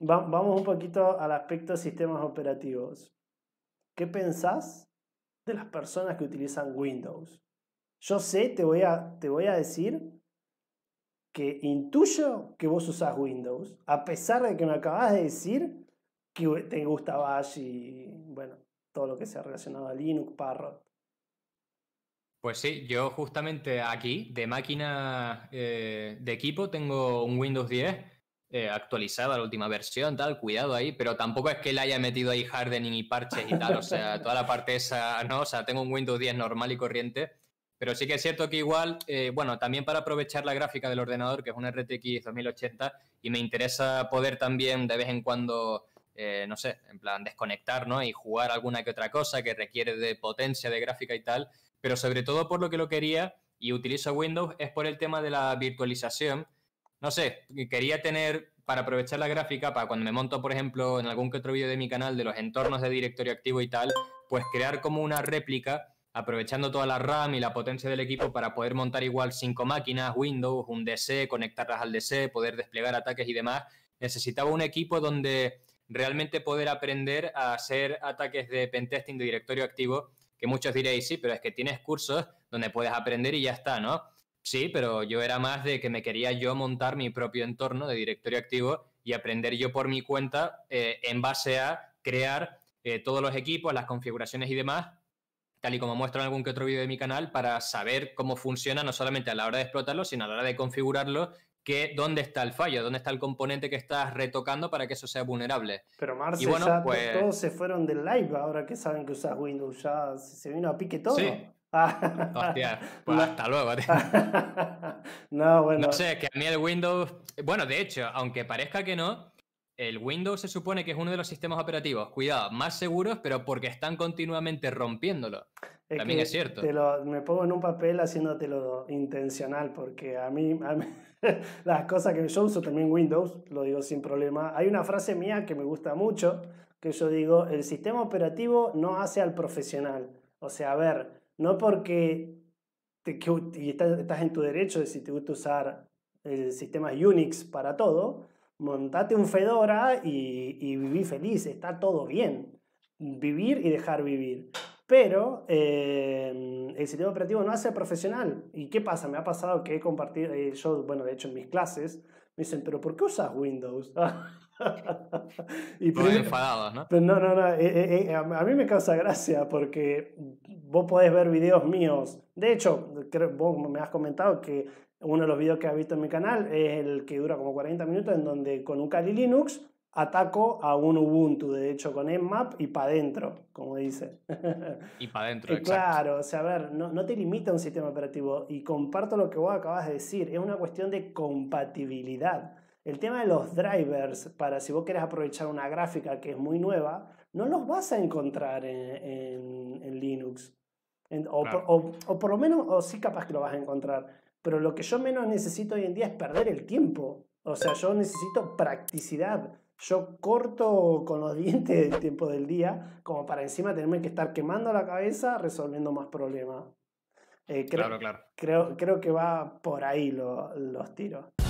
vamos un poquito al aspecto de sistemas operativos. ¿Qué pensás de las personas que utilizan Windows? Yo sé, te voy a, te voy a decir que intuyo que vos usás Windows, a pesar de que me acabas de decir que te gusta Bash y, bueno, todo lo que sea relacionado a Linux, Parrot. Pues sí, yo justamente aquí, de máquina eh, de equipo, tengo un Windows 10 eh, actualizada, la última versión, tal, cuidado ahí, pero tampoco es que le haya metido ahí hardening y parches y tal, o sea, toda la parte esa, ¿no? O sea, tengo un Windows 10 normal y corriente, pero sí que es cierto que igual, eh, bueno, también para aprovechar la gráfica del ordenador, que es una RTX 2080, y me interesa poder también de vez en cuando, eh, no sé, en plan desconectar, ¿no? Y jugar alguna que otra cosa que requiere de potencia de gráfica y tal, pero sobre todo por lo que lo quería y utilizo Windows es por el tema de la virtualización, no sé, quería tener para aprovechar la gráfica, para cuando me monto, por ejemplo, en algún que otro vídeo de mi canal de los entornos de directorio activo y tal, pues crear como una réplica, aprovechando toda la RAM y la potencia del equipo para poder montar igual cinco máquinas, Windows, un DC, conectarlas al DC, poder desplegar ataques y demás. Necesitaba un equipo donde realmente poder aprender a hacer ataques de pentesting de directorio activo, que muchos diréis, sí, pero es que tienes cursos donde puedes aprender y ya está, ¿no? Sí, pero yo era más de que me quería yo montar mi propio entorno de directorio activo y aprender yo por mi cuenta eh, en base a crear eh, todos los equipos, las configuraciones y demás, tal y como muestro en algún que otro vídeo de mi canal, para saber cómo funciona no solamente a la hora de explotarlo, sino a la hora de configurarlo, que, dónde está el fallo, dónde está el componente que estás retocando para que eso sea vulnerable. Pero Marce, bueno, pues todos se fueron del live ahora que saben que usas Windows, ya se vino a pique todo. Hostia, pues hasta luego, No, sé, que a mí el Windows. Bueno, de hecho, aunque parezca que no, el Windows se supone que es uno de los sistemas operativos, cuidado, más seguros, pero porque están continuamente rompiéndolo. También es cierto. me pongo en un papel haciéndotelo intencional, porque a mí, a mí las cosas que yo uso también Windows, lo digo sin problema. Hay una frase mía que me gusta mucho, que yo digo, el sistema operativo no hace al profesional. O sea, a ver, no porque te, y estás, en tu derecho de si te gusta usar el sistema Unix para todo, montate un Fedora y, y, viví feliz, está todo bien. Vivir y dejar vivir. Pero eh, el sistema operativo no hace profesional. ¿Y qué pasa? Me ha pasado que he compartido, eh, yo, bueno, de hecho en mis clases, me dicen, pero ¿por qué usas Windows? y pues ¿no? no, no, eh, eh, eh, a mí me causa gracia porque vos podés ver videos míos. De hecho, creo, vos me has comentado que uno de los videos que has visto en mi canal es el que dura como 40 minutos, en donde con un Kali Linux ataco a un Ubuntu, de hecho, con M-Map y para adentro, como dice. Y para adentro, Claro, o sea, a ver, no, no te limita un sistema operativo. Y comparto lo que vos acabas de decir, es una cuestión de compatibilidad. El tema de los drivers, para si vos querés aprovechar una gráfica que es muy nueva, no los vas a encontrar en, Linux. o, por, lo menos, o sí capaz que lo vas a encontrar. Pero lo que yo menos necesito hoy en día es perder el tiempo. O sea, yo necesito practicidad. Yo corto con los dientes el tiempo del día, como para encima tenerme que estar quemando la cabeza resolviendo más problemas. Eh, creo, claro, claro. Creo, que va por ahí los tiros.